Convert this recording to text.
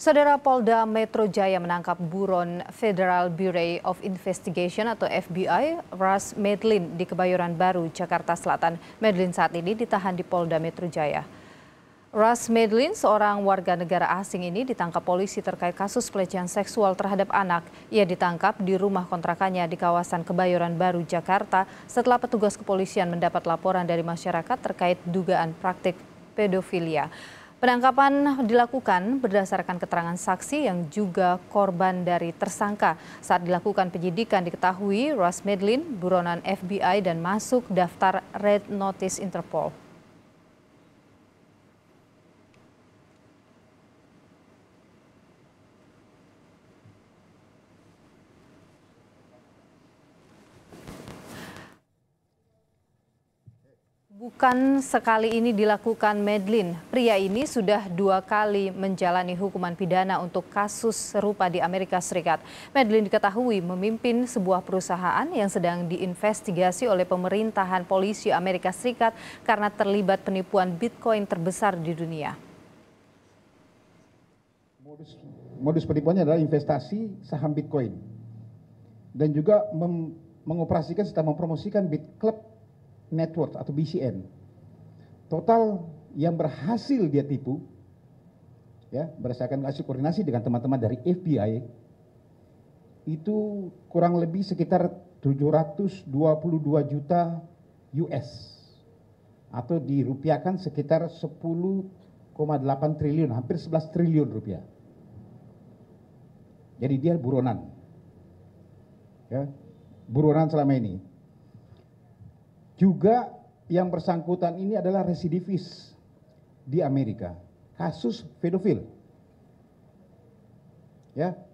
Saudara Polda Metro Jaya menangkap buron Federal Bureau of Investigation atau FBI Ras Medlin di Kebayoran Baru, Jakarta Selatan. Medlin saat ini ditahan di Polda Metro Jaya. Ras Medlin, seorang warga negara asing ini ditangkap polisi terkait kasus pelecehan seksual terhadap anak. Ia ditangkap di rumah kontrakannya di kawasan Kebayoran Baru, Jakarta setelah petugas kepolisian mendapat laporan dari masyarakat terkait dugaan praktik pedofilia. Penangkapan dilakukan berdasarkan keterangan saksi yang juga korban dari tersangka. Saat dilakukan penyidikan diketahui Ross Medlin buronan FBI dan masuk daftar Red Notice Interpol. Bukan sekali ini dilakukan Medlin. Pria ini sudah dua kali menjalani hukuman pidana untuk kasus serupa di Amerika Serikat. Medlin diketahui memimpin sebuah perusahaan yang sedang diinvestigasi oleh pemerintahan polisi Amerika Serikat karena terlibat penipuan Bitcoin terbesar di dunia. Modus, modus penipuannya adalah investasi saham Bitcoin dan juga mem, mengoperasikan serta mempromosikan Bitclub Network atau BCN. Total yang berhasil dia tipu, ya berdasarkan hasil koordinasi dengan teman-teman dari FBI, itu kurang lebih sekitar 722 juta US atau dirupiahkan sekitar 10,8 triliun, hampir 11 triliun rupiah. Jadi dia buronan. Ya, buronan selama ini. Juga yang bersangkutan ini adalah residivis di Amerika, kasus pedofil. Ya,